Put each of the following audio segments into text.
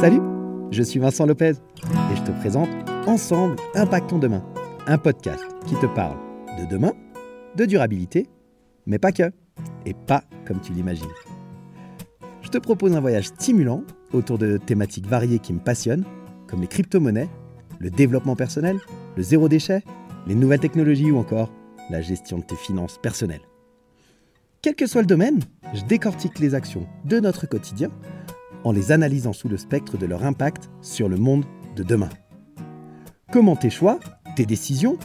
Salut, je suis Vincent Lopez et je te présente Ensemble Impactons Demain, un podcast qui te parle de demain, de durabilité, mais pas que, et pas comme tu l'imagines. Je te propose un voyage stimulant autour de thématiques variées qui me passionnent, comme les crypto-monnaies, le développement personnel, le zéro déchet, les nouvelles technologies ou encore la gestion de tes finances personnelles. Quel que soit le domaine, je décortique les actions de notre quotidien en les analysant sous le spectre de leur impact sur le monde de demain. Comment tes choix, tes décisions,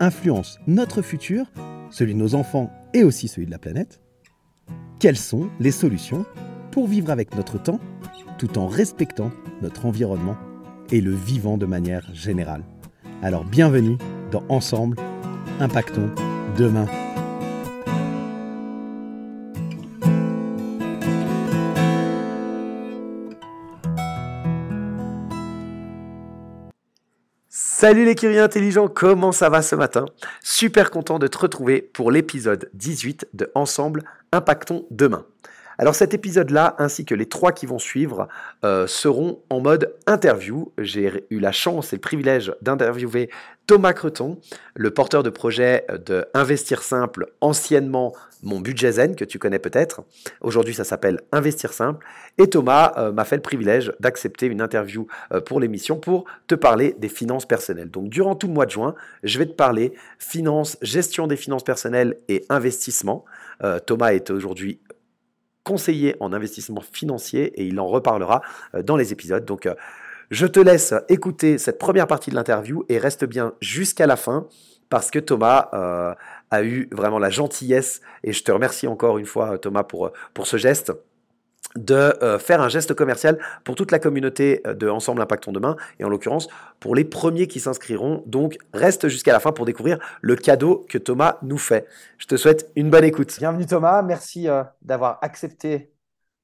influencent notre futur, celui de nos enfants et aussi celui de la planète Quelles sont les solutions pour vivre avec notre temps tout en respectant notre environnement et le vivant de manière générale Alors bienvenue dans Ensemble, impactons demain. Salut les curieux intelligents, comment ça va ce matin Super content de te retrouver pour l'épisode 18 de Ensemble, impactons demain. Alors cet épisode-là, ainsi que les trois qui vont suivre, euh, seront en mode interview. J'ai eu la chance et le privilège d'interviewer Thomas Creton, le porteur de projet de Investir Simple, anciennement Mon Budget Zen, que tu connais peut-être. Aujourd'hui, ça s'appelle Investir Simple. Et Thomas euh, m'a fait le privilège d'accepter une interview euh, pour l'émission pour te parler des finances personnelles. Donc durant tout le mois de juin, je vais te parler finances, gestion des finances personnelles et investissement. Thomas est aujourd'hui conseiller en investissement financier et il en reparlera euh, dans les épisodes. Donc, euh, je te laisse écouter cette première partie de l'interview et reste bien jusqu'à la fin parce que Thomas euh, a eu vraiment la gentillesse et je te remercie encore une fois Thomas pour, pour ce geste de euh, faire un geste commercial pour toute la communauté euh, de Ensemble Impactons Demain, et en l'occurrence pour les premiers qui s'inscriront. Donc reste jusqu'à la fin pour découvrir le cadeau que Thomas nous fait. Je te souhaite une bonne écoute. Bienvenue Thomas, merci euh, d'avoir accepté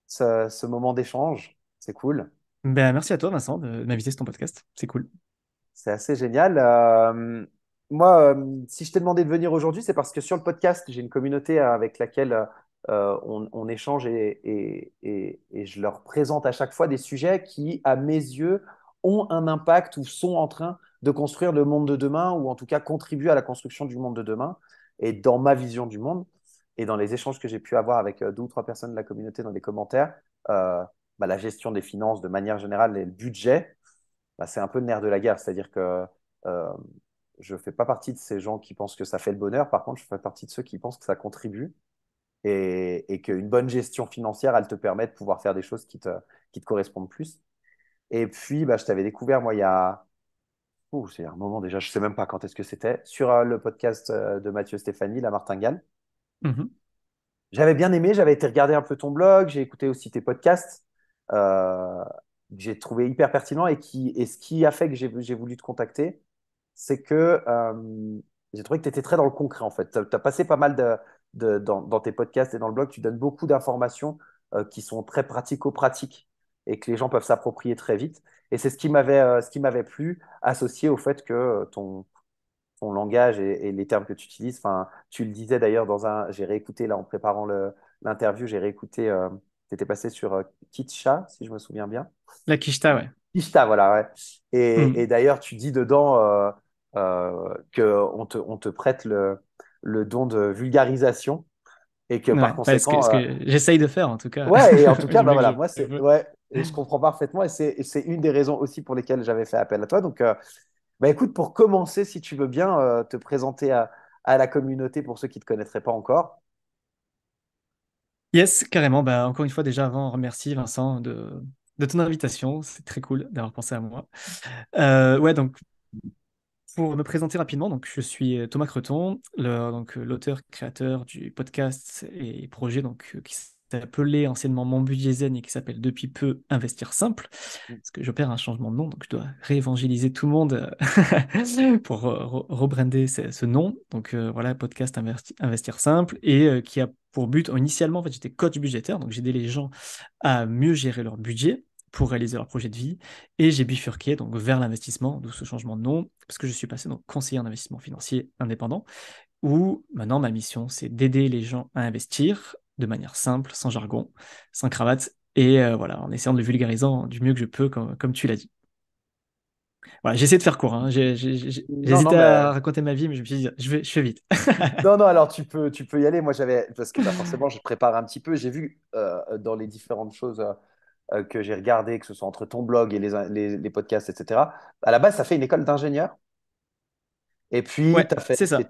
ce, moment d'échange, c'est cool. Ben, merci à toi Vincent de m'inviter sur ton podcast, c'est cool. C'est assez génial. moi, si je t'ai demandé de venir aujourd'hui, c'est parce que sur le podcast, j'ai une communauté avec laquelle euh, on, échange et, je leur présente à chaque fois des sujets qui, à mes yeux, ont un impact ou sont en train de construire le monde de demain ou en tout cas contribuent à la construction du monde de demain. Et dans ma vision du monde et dans les échanges que j'ai pu avoir avec euh, deux ou trois personnes de la communauté dans les commentaires, euh, bah, la gestion des finances de manière générale et le budget, bah, c'est un peu le nerf de la guerre. C'est-à-dire que je ne fais pas partie de ces gens qui pensent que ça fait le bonheur. Par contre, je fais partie de ceux qui pensent que ça contribue et, qu'une bonne gestion financière, elle te permet de pouvoir faire des choses qui te, qui te correspondent plus. Et puis, bah, je t'avais découvert, moi, il y a. Ouh, c'est un moment déjà, je ne sais même pas quand est-ce que c'était, sur euh, le podcast euh, de Mathieu Stéphanie, La Martingale. Mm-hmm. J'avais bien aimé, j'avais été regarder un peu ton blog, j'ai écouté aussi tes podcasts, euh, que j'ai trouvé hyper pertinent et, qui, et ce qui a fait que j'ai, j'ai voulu te contacter, c'est que j'ai trouvé que tu étais très dans le concret en fait. Tu as passé pas mal de, dans, tes podcasts et dans le blog, tu donnes beaucoup d'informations euh, qui sont très pratico-pratiques et que les gens peuvent s'approprier très vite. Et c'est ce qui m'avait euh, ce qui m'avait plu, associé au fait que euh, ton, ton langage et, les termes que tu utilises, enfin, tu le disais d'ailleurs dans un, j'ai réécouté là en préparant l'interview, j'ai réécouté, tu étais passé sur Kitcha, si je me souviens bien. La Kishta, ouais. Kishta, voilà, ouais. Mm. Et, d'ailleurs, tu dis dedans qu'on te, on te prête le, le don de vulgarisation et que par conséquent, euh, j'essaye de faire en tout cas. Ouais, et en tout cas, bah, voilà, moi c'est ouais, je comprends parfaitement et c'est une des raisons aussi pour lesquelles j'avais fait appel à toi. Donc, euh, bah, écoute, pour commencer, si tu veux bien euh, te présenter à, à, la communauté pour ceux qui ne te connaîtraient pas encore. Yes, carrément. Bah, encore une fois, déjà avant, remercie Vincent de, de ton invitation. C'est très cool d'avoir pensé à moi. ouais, donc pour me présenter rapidement, donc je suis euh, Thomas Creton, donc euh, l'auteur créateur du podcast et projet donc euh, qui s'appelait anciennement Mon budget zen et qui s'appelle depuis peu Investir simple, mm. parce que j'opère un changement de nom, donc je dois réévangéliser tout le monde pour rebrander ce, nom. Donc voilà, podcast Investir, simple et qui a pour but, initialement, j'étais coach budgétaire, donc j'aidais les gens à mieux gérer leur budget pour réaliser leur projet de vie. Et j'ai bifurqué donc vers l'investissement, d'où ce changement de nom, parce que je suis passé donc conseiller en investissement financier indépendant, où maintenant ma mission c'est d'aider les gens à investir de manière simple, sans jargon, sans cravate, et euh, voilà, en essayant de le vulgariser du mieux que je peux, comme, tu l'as dit. Voilà, j'essaie de faire court. Hein. à euh, raconter ma vie, mais je me suis dit, je, vais, je fais vite. non, non, alors tu peux, tu peux y aller. Moi, j'avais, parce que bah, forcément, je prépare un petit peu. J'ai vu euh, dans les différentes choses euh, que j'ai regardé, que ce soit entre ton blog et les, les, podcasts, etc., à la base, ça fait une école d'ingénieur. Et puis, tu as fait. C'est ça.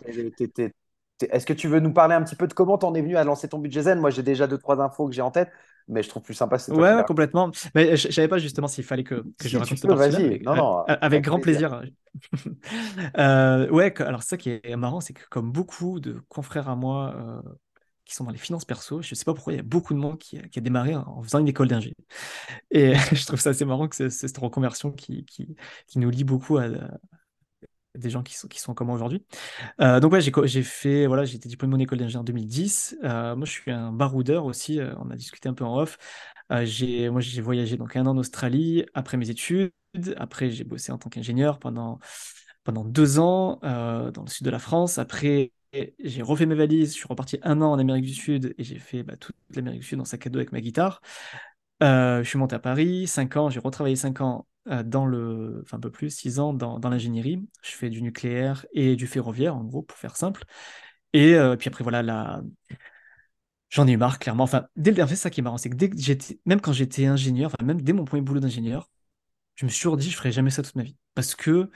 Est-ce que tu veux nous parler un petit peu de comment tu en es venu à lancer ton budget zen Moi, j'ai déjà deux, trois infos que j'ai en tête, mais je trouve plus sympa. ouais, ouais complètement. Mais je, ne savais pas justement s'il fallait que, je raconte Vas-y, avec, non, non, avec, grand plaisir. Euh, ouais, alors ça qui est marrant, c'est que comme beaucoup de confrères à moi euh, qui sont dans les finances perso. Je ne sais pas pourquoi il y a beaucoup de monde qui, a démarré en faisant une école d'ingénieur. Et je trouve ça assez marrant que c'est cette reconversion qui, qui, qui, nous lie beaucoup à, des gens qui sont, qui sont comme moi aujourd'hui. Euh, donc ouais, j'ai fait, voilà, j'ai été diplômé de mon école d'ingénieur en 2010. Euh, moi, je suis un baroudeur aussi, euh, on a discuté un peu en off. j'ai, moi, j'ai voyagé donc un an en Australie après mes études. Après, j'ai bossé en tant qu'ingénieur pendant, pendant deux ans dans le sud de la France. Après, j'ai refait mes valises, je suis reparti un an en Amérique du Sud et j'ai fait bah, toute l'Amérique du Sud en sac à dos avec ma guitare. Euh, je suis monté à Paris, 5 ans, j'ai retravaillé 5 ans euh, dans le, enfin un peu plus, 6 ans dans, l'ingénierie. Je fais du nucléaire et du ferroviaire, en gros, pour faire simple. Et euh, puis après, voilà, la... j'en ai eu marre, clairement. Enfin, dès le dernier, ça qui est marrant, c'est que même quand j'étais ingénieur, enfin, même dès mon premier boulot d'ingénieur, je me suis toujours dit, je ferai jamais ça toute ma vie. Parce que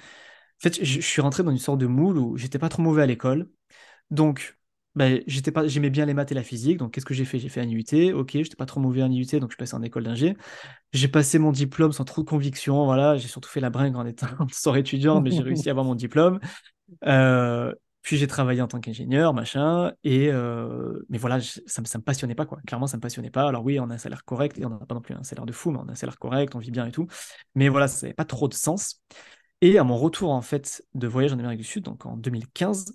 en fait, je, suis rentré dans une sorte de moule où j'étais pas trop mauvais à l'école. Donc, bah, j'étais pas, j'aimais bien les maths et la physique, donc qu'est-ce que j'ai fait J'ai fait un IUT, ok, j'étais pas trop mauvais en IUT, donc je passé en école d'ingé. J'ai passé mon diplôme sans trop de conviction, voilà, j'ai surtout fait la bringue en étant sort étudiant, mais j'ai réussi à avoir mon diplôme. Euh, puis j'ai travaillé en tant qu'ingénieur, machin, et euh, mais voilà, ça, me, me passionnait pas, quoi. Clairement, ça me passionnait pas. Alors oui, on a un salaire correct, et on n'a pas non plus un salaire de fou, mais on a un salaire correct, on vit bien et tout. Mais voilà, ça n'avait pas trop de sens. Et à mon retour en fait de voyage en Amérique du Sud, donc en 2015,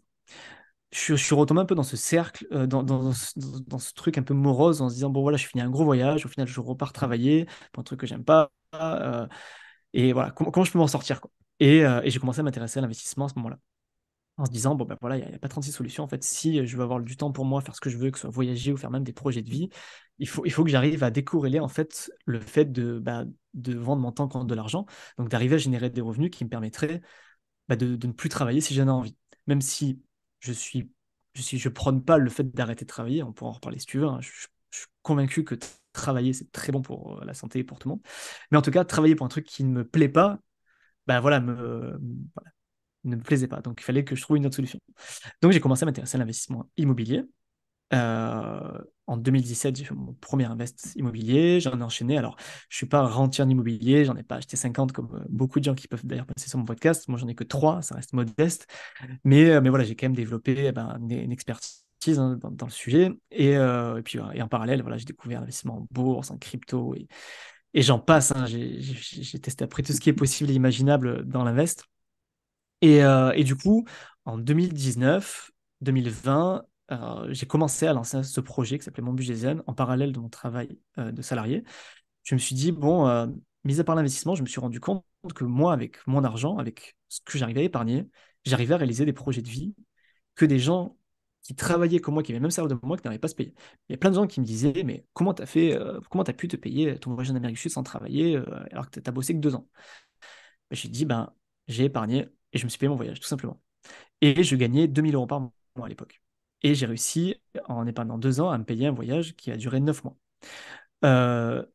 je, suis retombé un peu dans ce cercle, euh, dans, ce truc un peu morose, en se disant bon voilà, je finis un gros voyage, au final je repars travailler pour un truc que j'aime pas, euh, et voilà comment, je peux m'en sortir euh, et j'ai commencé à m'intéresser à l'investissement à ce moment-là en se disant, bon ben voilà, il n'y a, pas 36 solutions. En fait, si je veux avoir du temps pour moi, faire ce que je veux, que ce soit voyager ou faire même des projets de vie, il faut, il faut que j'arrive à décorréler en fait le fait de, ben, de vendre mon temps contre de l'argent, donc d'arriver à générer des revenus qui me permettraient ben, de, ne plus travailler si j'en ai envie. Même si je suis, je prône pas le fait d'arrêter de travailler, on pourra en reparler si tu veux, hein. je, suis convaincu que travailler, c'est très bon pour euh, la santé et pour tout le monde. Mais en tout cas, travailler pour un truc qui ne me plaît pas, ben voilà, me, voilà, ne me plaisait pas. Donc, il fallait que je trouve une autre solution. Donc, j'ai commencé à m'intéresser à l'investissement immobilier. Euh, en 2017, j'ai fait mon premier invest immobilier. J'en ai enchaîné. Alors, je ne suis pas rentier en immobilier. J'en ai pas acheté 50 comme euh, beaucoup de gens qui peuvent d'ailleurs passer sur mon podcast. Moi, j'en ai que 3. Ça reste modeste. Mais, euh, mais voilà, j'ai quand même développé eh ben, une expertise hein, dans, le sujet. Et, puis, en parallèle, voilà, j'ai découvert l'investissement en bourse, en crypto et, et j'en passe. Hein. J'ai testé après tout ce qui est possible et imaginable dans l'invest. Euh, et, du coup, en 2019, 2020, euh, j'ai commencé à lancer ce projet qui s'appelait Mon budget zen en parallèle de mon travail euh, de salarié. Je me suis dit, bon, mis à part l'investissement, je me suis rendu compte que moi, avec mon argent, avec ce que j'arrivais à épargner, j'arrivais à réaliser des projets de vie que des gens qui travaillaient comme moi, qui avaient même salaire de moi, qui n'arrivaient pas à se payer. Il y a plein de gens qui me disaient, mais comment t'as fait, comment as pu te payer ton voyage en Amérique du Sud sans travailler alors que t'as bossé que deux ans ben, J'ai dit, ben, j'ai épargné et je me suis payé mon voyage, tout simplement. Et je gagnais 2000 euros par mois à l'époque. Et j'ai réussi, en épargnant deux ans, à me payer un voyage qui a duré neuf mois. Euh,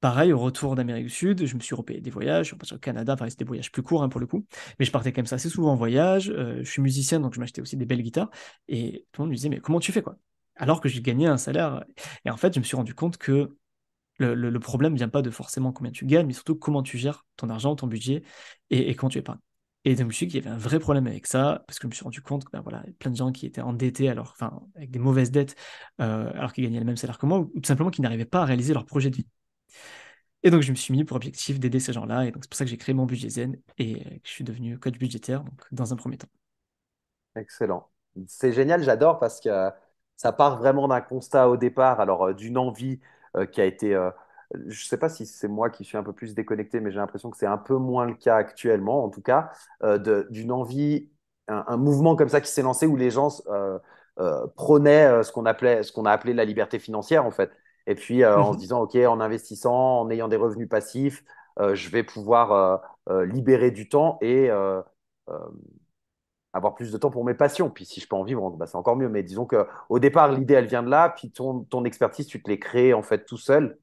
pareil, au retour d'Amérique du Sud, je me suis repayé des voyages, je suis au Canada, enfin, c'était des voyages plus courts hein, pour le coup, mais je partais quand même ça assez souvent en voyage, euh, je suis musicien, donc je m'achetais aussi des belles guitares, et tout le monde me disait, mais comment tu fais quoi Alors que j'ai gagné un salaire. Et en fait, je me suis rendu compte que le, problème ne vient pas de forcément combien tu gagnes, mais surtout comment tu gères ton argent, ton budget, et comment tu épargnes. Et donc, je me suis dit qu'il y avait un vrai problème avec ça, parce que je me suis rendu compte que ben, voilà, plein de gens qui étaient endettés, alors, enfin, avec des mauvaises dettes, euh, alors qu'ils gagnaient le même salaire que moi, ou, tout simplement qu'ils n'arrivaient pas à réaliser leur projet de vie. Et donc, je me suis mis pour objectif d'aider ces gens-là. Et donc, c'est pour ça que j'ai créé mon budget zen et que je suis devenu coach budgétaire donc, dans un premier temps. Excellent. C'est génial, j'adore parce que ça part vraiment d'un constat au départ, alors euh, d'une envie euh, qui a été je ne sais pas si c'est moi qui suis un peu plus déconnecté, mais j'ai l'impression que c'est un peu moins le cas actuellement, en tout cas, euh, d'une envie, un, mouvement comme ça qui s'est lancé où les gens euh, euh prônaient euh, ce qu'on appelait, ce qu'on a appelé la liberté financière, en fait. Et puis en se mhm. disant, OK, en investissant, en ayant des revenus passifs, je vais pouvoir libérer du temps et avoir plus de temps pour mes passions. Puis si je peux en vivre, bah, c'est encore mieux. Mais disons qu'au départ, l'idée, elle vient de là. Puis ton, ton expertise, tu te l'es créée en fait tout seul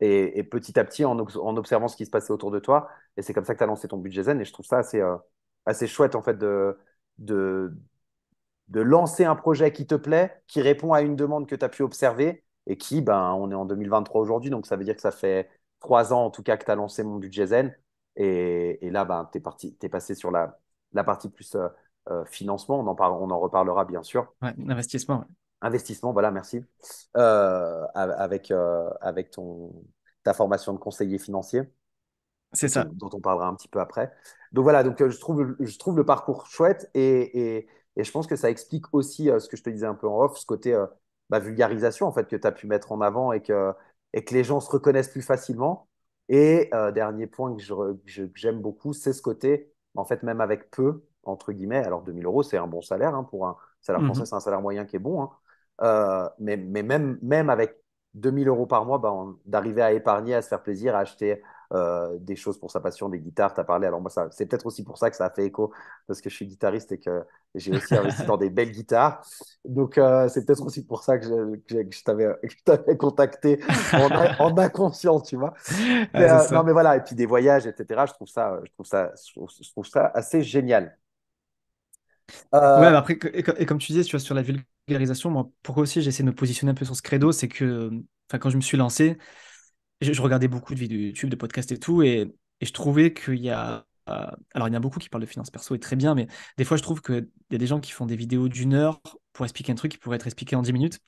et, petit à petit en, observant ce qui se passait autour de toi. Et c'est comme ça que tu as lancé ton budget zen. Et je trouve ça assez, euh, assez chouette en fait de, de, de, lancer un projet qui te plaît, qui répond à une demande que tu as pu observer et qui, ben, on est en 2023 aujourd'hui. Donc ça veut dire que ça fait trois ans en tout cas que tu as lancé mon budget zen. Et, et là, ben, tu es, es, passé sur la, la partie plus euh, euh, financement. On en, on en reparlera bien sûr. Ouais, investissement. Investissement, voilà, merci. Euh, avec euh, avec ton, ta formation de conseiller financier. C'est ça. Dont on parlera un petit peu après. Donc voilà, donc, euh, je, trouve, je trouve le parcours chouette et, je pense que ça explique aussi ce que je te disais un peu en off, ce côté bah, vulgarisation en fait, que tu as pu mettre en avant et que, et que les gens se reconnaissent plus facilement. Et dernier point que j'aime beaucoup, c'est ce côté, en fait, même avec peu, entre guillemets, alors 2000 euros, c'est un bon salaire hein, pour un salaire mm-hmm. français, c'est un salaire moyen qui est bon, hein. Euh, mais, mais même, même avec 2000 euros par mois, ben, d'arriver à épargner, à se faire plaisir, à acheter euh, des choses pour sa passion, des guitares, tu parlé. Alors, moi, c'est peut-être aussi pour ça que ça a fait écho, parce que je suis guitariste et que j'ai aussi investi dans des belles guitares. Donc, euh, c'est peut-être aussi pour ça que je, que je t'avais contacté en, inconscient, tu vois. Ah, euh, non, mais voilà, et puis des voyages, etc. Je trouve ça, je trouve ça, je trouve ça assez génial. Euh, ouais, mais après, et, comme tu disais, tu vois, sur la vulgarisation, moi, pourquoi aussi j'essaie de me positionner un peu sur ce credo, c'est que quand je me suis lancé, je, regardais beaucoup de vidéos YouTube, de podcasts et tout, et, je trouvais qu'il y a. Euh, alors, il y en a beaucoup qui parlent de finances perso et très bien, mais des fois, je trouve qu'il y a des gens qui font des vidéos d'une heure pour expliquer un truc qui pourrait être expliqué en 10 minutes.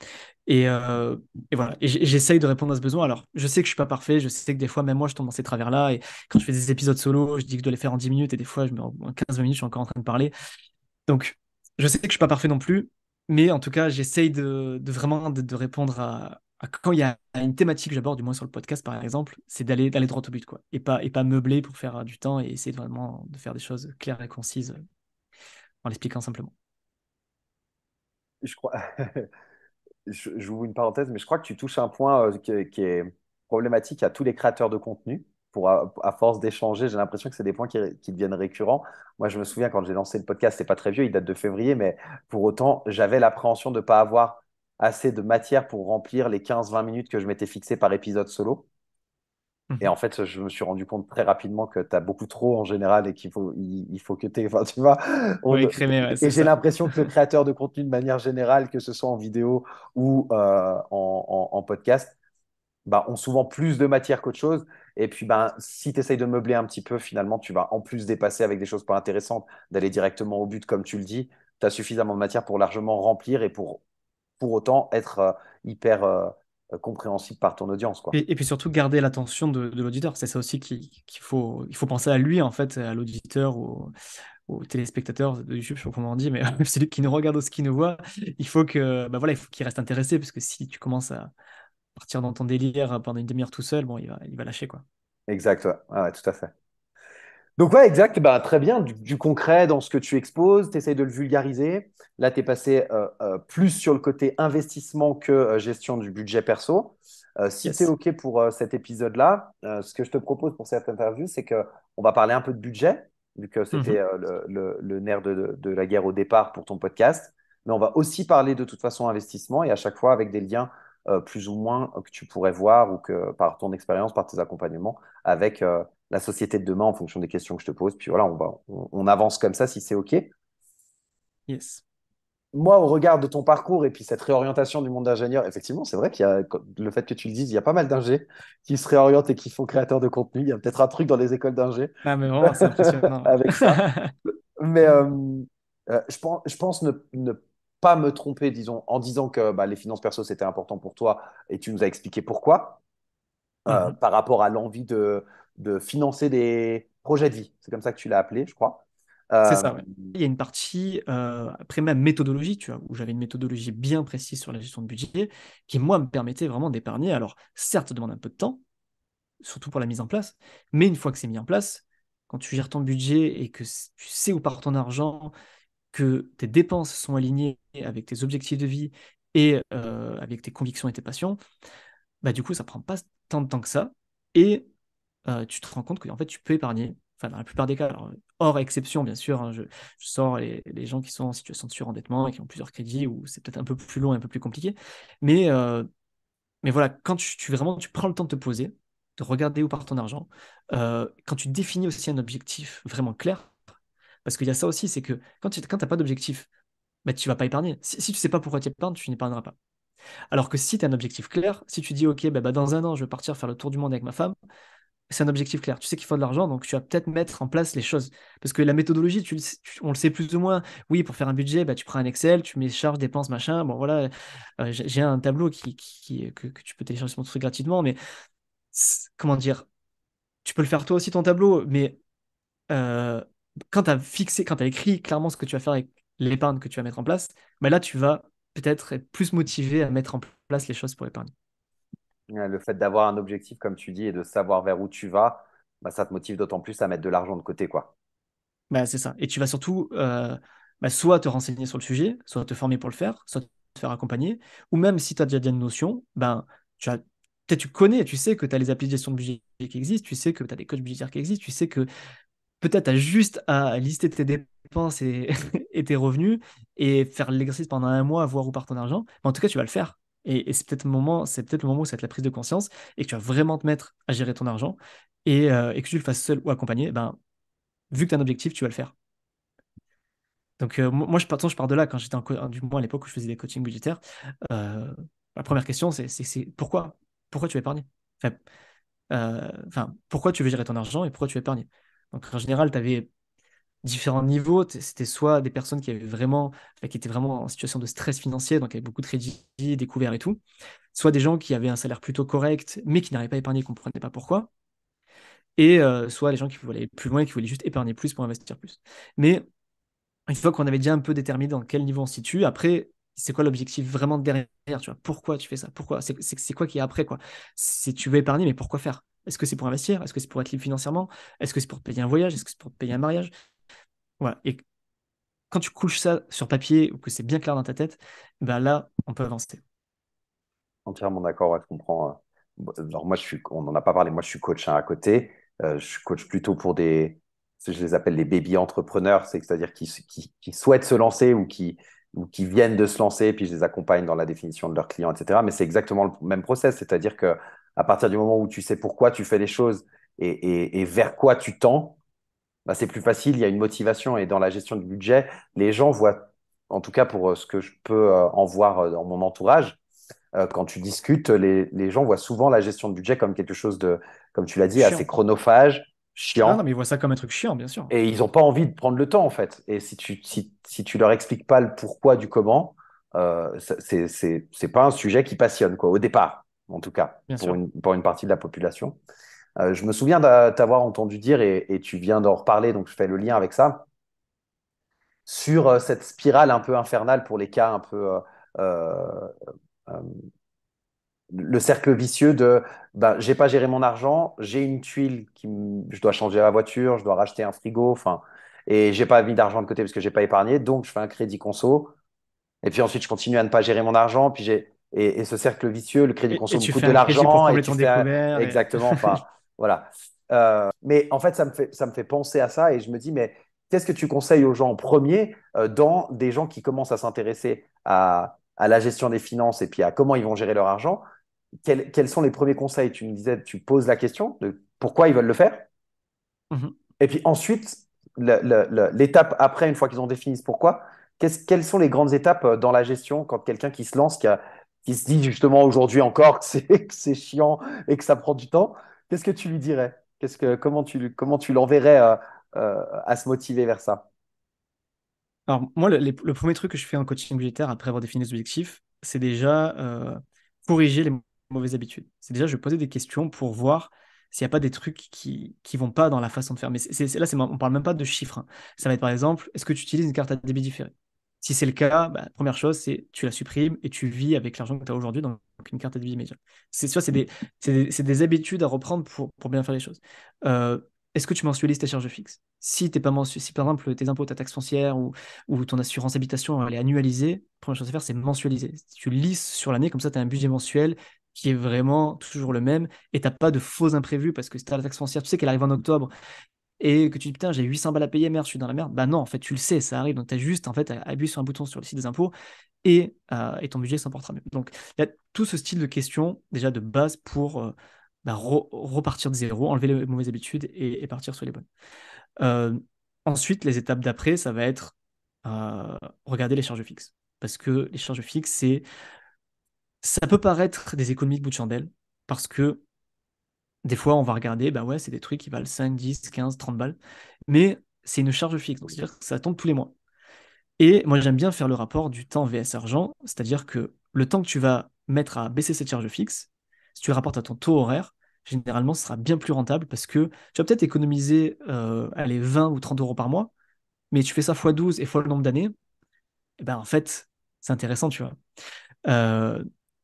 Euh, et, voilà, et j'essaye de répondre à ce besoin. Alors, je sais que je suis pas parfait, je sais que des fois, même moi, je tombe dans ces travers-là. Et quand je fais des épisodes solo, je dis que je dois les faire en 10 minutes, et des fois, je me... en 15-20 minutes, je suis encore en train de parler. Donc, je sais que je suis pas parfait non plus, mais en tout cas, j'essaye de, vraiment de, répondre à, quand il y a une thématique que j'aborde, du moins sur le podcast par exemple, c'est d'aller d'aller droit au but quoi, et pas et pas meubler pour faire euh, du temps et essayer vraiment de faire des choses claires et concises euh, en l'expliquant simplement. Je crois, je mets une parenthèse, mais je crois que tu touches un point euh, qui est problématique à tous les créateurs de contenu à, force d'échanger, j'ai l'impression que c'est des points qui, deviennent récurrents. Moi, je me souviens quand j'ai lancé le podcast, c'est pas très vieux, il date de février, mais pour autant, j'avais l'appréhension de ne pas avoir assez de matière pour remplir les 15-20 minutes que je m'étais fixé par épisode solo. Et mhm. en fait, je me suis rendu compte très rapidement que tu as beaucoup trop en général et qu'il faut, il, faut que tu Enfin, tu vois. et j'ai l'impression que le créateur de contenu, de manière générale, que ce soit en vidéo ou euh, en, podcast, bah, ont souvent plus de matière qu'autre chose. Et puis, ben, si tu essayes de meubler un petit peu, finalement, tu vas en plus dépasser avec des choses pas intéressantes, d'aller directement au but, comme tu le dis. Tu as suffisamment de matière pour largement remplir et pour, pour autant être euh, hyper euh, compréhensible par ton audience. Quoi. Et, puis surtout, garder l'attention de, l'auditeur. C'est ça aussi qu'il faut, il faut penser à lui, en fait, à l'auditeur, au, téléspectateur de YouTube, je sais pas comment on dit, mais celui qui nous regarde ou ce qui nous voit, il faut que, bah voilà, il faut qu'il reste intéressé, parce que si tu commences à, partir dans ton délire pendant une demi-heure tout seul, bon, il va, il va lâcher, quoi. Exact, tout à fait. Donc ouais, exact, bah, très bien, du, concret dans ce que tu exposes, tu essayes de le vulgariser. Là, tu es passé euh, euh, plus sur le côté investissement que euh, gestion du budget perso. si c'est tu es OK pour cet épisode-là, ce que je te propose pour cette interview, c'est qu'on va parler un peu de budget, vu que c'était mm-hmm. le, nerf de, la guerre au départ pour ton podcast. Mais on va aussi parler de toute façon investissement et à chaque fois avec des liens euh, plus ou moins euh, que tu pourrais voir ou que par ton expérience, par tes accompagnements avec euh, la société de demain en fonction des questions que je te pose. Puis voilà, on, on, avance comme ça si c'est OK. Yes. Moi, au regard de ton parcours et puis cette réorientation du monde d'ingénieur, effectivement, c'est vrai qu'il y a le fait que tu le dises, il y a pas mal d'ingés qui se réorientent et qui font créateur de contenu. Il y a peut-être un truc dans les écoles d'ingé. Ah, mais vraiment, c'est impressionnant. mais je, pense, je pense ne, ne pas me tromper, disons, en disant que bah, les finances perso, c'était important pour toi et tu nous as expliqué pourquoi, euh, mm-hmm. par rapport à l'envie de, de financer des projets de vie. C'est comme ça que tu l'as appelé, je crois. C'est euh, ça. Il y a une partie, euh, après même méthodologie, tu vois, où j'avais une méthodologie bien précise sur la gestion de budget, qui, moi, me permettait vraiment d'épargner. Alors, certes, ça demande un peu de temps, surtout pour la mise en place, mais une fois que c'est mis en place, quand tu gères ton budget et que tu sais où part ton argent, que tes dépenses sont alignées avec tes objectifs de vie et euh, avec tes convictions et tes passions, bah du coup, ça prend pas tant de temps que ça. Et euh, tu te rends compte que en fait, tu peux épargner. Enfin, dans la plupart des cas, hors exception, bien sûr, hein, je, sors les, gens qui sont en situation de surendettement et qui ont plusieurs crédits, ou c'est peut-être un peu plus long et un peu plus compliqué. Mais, euh, mais voilà, quand tu, tu, vraiment tu prends le temps de te poser, de regarder où part ton argent, quand tu définis aussi un objectif vraiment clair, parce qu'il y a ça aussi, c'est que quand tu n'as pas d'objectif, tu bah, tu vas pas épargner. Si, tu tu sais pas pourquoi tu épargnes, tu n'épargneras pas. Alors que si tu as un objectif clair, si tu dis, OK, bah, bah, dans un an, je vais partir faire le tour du monde avec ma femme, c'est un objectif clair. Tu sais qu'il faut de l'argent, donc tu vas peut-être mettre en place les choses. Parce que la méthodologie, on le sait plus ou moins. Oui, pour faire un budget, bah, tu prends un Excel, tu mets charges, dépenses, machin. Bon, voilà, euh, j'ai un tableau qui, euh, que, tu peux télécharger mon truc gratuitement, mais comment dire Tu peux le faire toi aussi ton tableau, mais euh, quand tu as fixé, quand tu as écrit clairement ce que tu vas faire avec l'épargne que tu vas mettre en place, bah là, tu vas peut-être être plus motivé à mettre en place les choses pour épargner. Le fait d'avoir un objectif, comme tu dis, et de savoir vers où tu vas, bah, ça te motive d'autant plus à mettre de l'argent de côté. quoi. Bah, c'est ça. Et tu vas surtout euh, soit te renseigner sur le sujet, soit te former pour le faire, soit te faire accompagner, ou même si tu as déjà une notion, ben, tu as peut-être tu connais, tu sais que tu as les applications de budget qui existent, tu sais que tu as des coachs budgétaires qui existent, tu sais que peut-être as juste à lister tes dépenses et, tes revenus et faire l'exercice pendant un mois, voir où part ton argent. Mais en tout cas, tu vas le faire. Et, c'est peut-être le moment, c'est peut-être le moment où ça va être la prise de conscience et que tu vas vraiment te mettre à gérer ton argent et, euh, que tu le fasses seul ou accompagné. Eh ben, vu que tu as un objectif, tu vas le faire. Donc, euh, moi, je, je pars de là quand j'étais en du moins à l'époque où je faisais des coachings budgétaires. Euh, la première question, c'est, pourquoi Pourquoi tu veux enfin, pourquoi tu veux gérer ton argent et pourquoi tu veux épargner donc en général, tu avais différents niveaux. C'était soit des personnes qui, avaient vraiment, qui étaient vraiment en situation de stress financier, donc avec beaucoup de crédits, découverts et tout, soit des gens qui avaient un salaire plutôt correct, mais qui n'arrivaient pas à épargner, qui ne comprenaient pas pourquoi, et euh, soit les gens qui voulaient aller plus loin et qui voulaient juste épargner plus pour investir plus. Mais une fois qu'on avait déjà un peu déterminé dans quel niveau on se situe, après, c'est quoi l'objectif vraiment derrière tu vois Pourquoi tu fais ça Pourquoi C'est quoi qui est après quoi Si tu veux épargner, mais pourquoi faire est-ce que c'est pour investir Est-ce que c'est pour être libre financièrement Est-ce que c'est pour payer un voyage Est-ce que c'est pour payer un mariage Voilà. Et quand tu couches ça sur papier ou que c'est bien clair dans ta tête, ben là, on peut avancer. Entièrement d'accord, on je comprends. Alors euh. moi, je suis, on n'en a pas parlé, moi je suis coach hein, à côté. Euh, je suis coach plutôt pour des, je les appelle les baby entrepreneurs, c'est-à-dire qui, qui, souhaitent se lancer ou qui, ou qui viennent de se lancer, puis je les accompagne dans la définition de leurs clients, etc. Mais c'est exactement le même process, c'est-à-dire que à partir du moment où tu sais pourquoi tu fais les choses et, vers quoi tu tends, bah, c'est plus facile, il y a une motivation. Et dans la gestion du budget, les gens voient, en tout cas pour euh, ce que je peux euh, en voir euh, dans mon entourage, quand tu discutes, les, gens voient souvent la gestion de budget comme quelque chose de, comme tu l'as dit, assez chronophage, chiant. Non, mais ils voient ça comme un truc chiant, bien sûr. Et ils n'ont pas envie de prendre le temps, en fait. Et si tu, si, tu leur expliques pas le pourquoi du comment, euh, c'est pas un sujet qui passionne, quoi, au départ en tout cas, pour une, partie de la population. Euh, je me souviens t'avoir entendu dire, et, tu viens d'en reparler, donc je fais le lien avec ça, sur euh, cette spirale un peu infernale pour les cas un peu... Euh, le cercle vicieux de ben, j'ai pas géré mon argent, j'ai une tuile, qui je dois changer la voiture, je dois racheter un frigo, enfin, et j'ai pas mis d'argent de côté parce que j'ai pas épargné, donc je fais un crédit conso, et puis ensuite je continue à ne pas gérer mon argent, puis j'ai et, ce cercle vicieux, le crédit conso coûte de l'argent. Et, Exactement. Enfin, voilà. Euh, mais en fait ça, me fait, ça me fait penser à ça et je me dis, mais qu'est-ce que tu conseilles aux gens en premier euh, dans des gens qui commencent à s'intéresser à, la gestion des finances et puis à comment ils vont gérer leur argent quels, sont les premiers conseils Tu me disais, tu poses la question de pourquoi ils veulent le faire. Mhm. Et puis ensuite, l'étape après, une fois qu'ils ont défini ce pourquoi, quelles sont les grandes étapes euh, dans la gestion quand quelqu'un qui se lance, qui a, qui se dit justement aujourd'hui encore que c'est chiant et que ça prend du temps, qu'est-ce que tu lui dirais qu'est-ce que, Comment tu, comment tu l'enverrais euh, euh, à, se motiver vers ça Alors, moi, le, premier truc que je fais en coaching budgétaire après avoir défini les objectifs, c'est déjà euh, corriger les mauvaises habitudes. C'est déjà, je vais poser des questions pour voir s'il n'y a pas des trucs qui ne vont pas dans la façon de faire. Mais là, on ne parle même pas de chiffres. Hein. Ça va être par exemple, est-ce que tu utilises une carte à débit différé si c'est le cas, bah, première chose, c'est tu la supprimes et tu vis avec l'argent que tu as aujourd'hui, dans une carte de vie immédiate. C'est mm. c'est des, des, habitudes à reprendre pour, pour bien faire les choses. Euh, est-ce que tu mensualises tes charges fixes Si t'es pas mensuel, si par exemple tes impôts, ta taxe foncière ou, ou ton assurance habitation, elle est annualisée, première chose à faire, c'est mensualiser. Tu lisses sur l'année, comme ça, tu as un budget mensuel qui est vraiment toujours le même et tu n'as pas de faux imprévus parce que si as la taxe foncière, tu sais qu'elle arrive en octobre et que tu dis putain, j'ai 800 balles à payer, merde, je suis dans la merde. Bah non, en fait, tu le sais, ça arrive. Donc, tu as juste en fait, à appuyer sur un bouton sur le site des impôts et, euh, et ton budget s'emportera mieux. Donc, il y a tout ce style de questions déjà de base pour euh, bah, repartir de zéro, enlever les mauvaises habitudes et, partir sur les bonnes. Euh, ensuite, les étapes d'après, ça va être regarder les charges fixes. Parce que les charges fixes, c'est. Ça peut paraître des économies de bout de chandelle parce que des fois, on va regarder, bah ouais, c'est des trucs qui valent 5, 10, 15, 30 balles. Mais c'est une charge fixe, donc c'est-à-dire que ça tombe tous les mois. Et moi, j'aime bien faire le rapport du temps VS argent, c'est-à-dire que le temps que tu vas mettre à baisser cette charge fixe, si tu rapportes à ton taux horaire, généralement, ce sera bien plus rentable parce que tu vas peut-être économiser euh, 20 ou 30 euros par mois, mais tu fais ça fois 12 et fois le nombre d'années, et eh ben en fait, c'est intéressant, tu vois. Euh,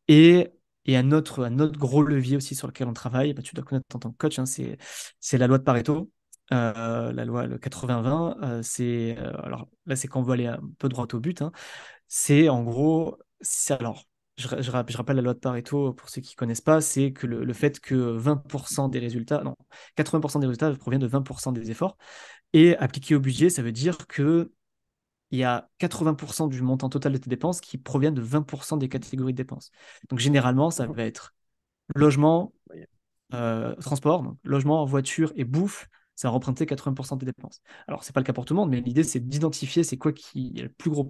et et un autre, un autre gros levier aussi sur lequel on travaille, bah, tu dois connaître en tant que coach, hein, c'est c'est la loi de Pareto. Euh, la loi le 80-20, euh, c'est euh, alors là c'est quand on veut aller un peu droit au but. Hein. c'est en gros, alors je, je, rappelle la loi de Pareto pour ceux qui connaissent pas, c'est que le, le, fait que 20% des résultats, non, 80% des résultats proviennent de 20% des efforts. Et appliqué au budget, ça veut dire que il y a 80% du montant total de tes dépenses qui proviennent de 20% des catégories de dépenses. Donc généralement, ça va être logement, euh, transport, donc logement, voiture et bouffe, ça va représenter 80% des dépenses. Alors, ce n'est pas le cas pour tout le monde, mais l'idée, c'est d'identifier c'est quoi qui est le plus gros,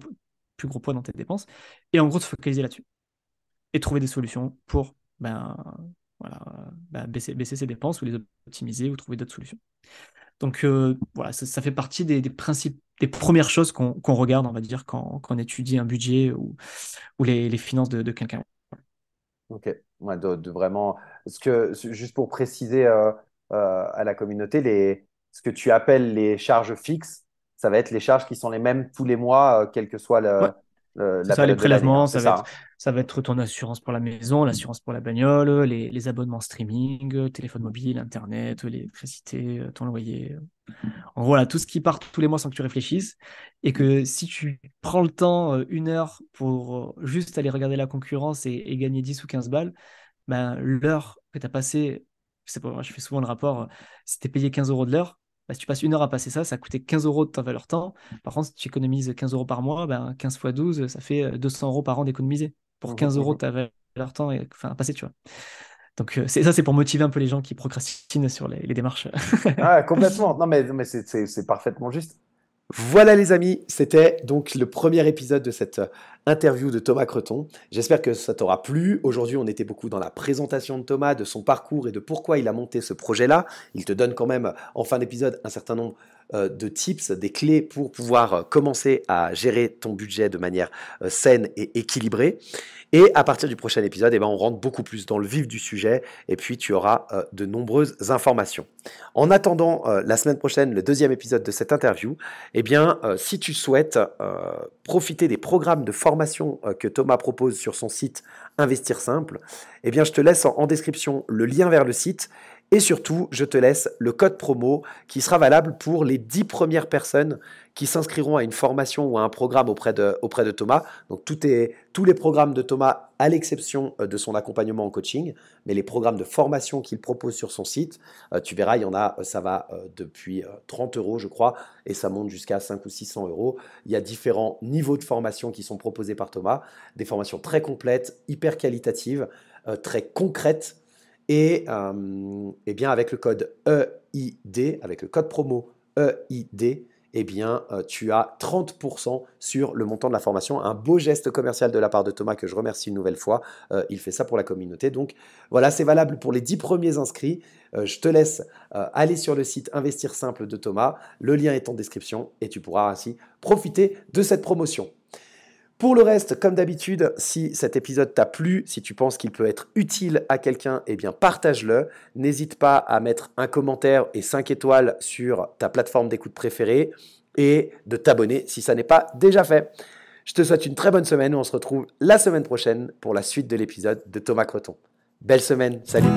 plus gros poids dans tes dépenses, et en gros, se focaliser là-dessus. Et trouver des solutions pour ben, ben, baisser, baisser ses dépenses ou les optimiser ou trouver d'autres solutions. Donc euh, voilà, ça, fait partie des, principes, des premières choses qu'on regarde, on va dire, quand, on étudie un budget ou, ou les, finances de, quelqu'un. Ok, vraiment. Ce que, juste pour préciser euh, euh, à la communauté, les, ce que tu appelles les charges fixes, ça va être les charges qui sont les mêmes tous les mois, quel que soit le, ça, les prélèvements, hein, ça, va être, ça, va être, ton assurance pour la maison, l'assurance pour la bagnole, les, abonnements streaming, euh, téléphone mobile, internet, euh, l'électricité, euh, ton loyer. En gros, tout ce qui part tous les mois sans que tu réfléchisses. Et que si tu prends le temps, une heure, pour juste aller regarder la concurrence et, gagner 10 ou 15 balles, ben, l'heure que tu as passée, je fais souvent le rapport, si payé 15 euros de l'heure, bah, si tu passes une heure à passer ça, ça coûtait 15 euros de ta valeur temps. Par contre, si tu économises 15 euros par mois, ben bah, 15 fois 12, ça fait 200 euh, euros par an d'économiser pour 15 mmh mmh euros de ta valeur temps enfin, à passer, tu vois. Donc euh, ça, c'est pour motiver un peu les gens qui procrastinent sur les, démarches. ah, complètement. Non, mais, mais c'est parfaitement juste. Voilà les amis, c'était donc le premier épisode de cette euh, interview de Thomas Creton. J'espère que ça t'aura plu. Aujourd'hui, on était beaucoup dans la présentation de Thomas, de son parcours et de pourquoi il a monté ce projet-là. Il te donne quand même euh, en fin d'épisode un certain nombre euh, de tips, des clés pour pouvoir commencer à gérer ton budget de manière saine et équilibrée. Et à partir du prochain épisode, eh ben, on rentre beaucoup plus dans le vif du sujet et puis tu auras euh, de nombreuses informations. En attendant euh, la semaine prochaine, le deuxième épisode de cette interview, eh bien, euh, si tu souhaites profiter des programmes de formation que Thomas propose sur son site Investir Simple, eh bien, je te laisse en description le lien vers le site et surtout, je te laisse le code promo qui sera valable pour les 10 premières personnes qui s'inscriront à une formation ou à un programme auprès de, auprès de Thomas. Donc tout est, tous les programmes de Thomas, à l'exception euh, de son accompagnement en coaching, mais les programmes de formation qu'il propose sur son site, euh, tu verras, il y en a, euh, ça va depuis 30 euros, je crois, et ça monte jusqu'à 5 ou 600 euros. Il y a différents niveaux de formation qui sont proposés par Thomas, des formations très complètes, hyper qualitatives, très concrètes et, euh, eh bien avec le code EID, avec le code promo EID, eh bien, euh, tu as 30% sur le montant de la formation. Un beau geste commercial de la part de Thomas que je remercie une nouvelle fois. Euh, il fait ça pour la communauté. Donc voilà, c'est valable pour les 10 premiers inscrits. je te laisse aller sur le site Investir Simple de Thomas. Le lien est en description et tu pourras ainsi profiter de cette promotion. Pour le reste, comme d'habitude, si cet épisode t'a plu, si tu penses qu'il peut être utile à quelqu'un, eh bien partage-le. N'hésite pas à mettre un commentaire et 5 étoiles sur ta plateforme d'écoute préférée et de t'abonner si ça n'est pas déjà fait. Je te souhaite une très bonne semaine. On se retrouve la semaine prochaine pour la suite de l'épisode de Thomas Creton. Belle semaine, salut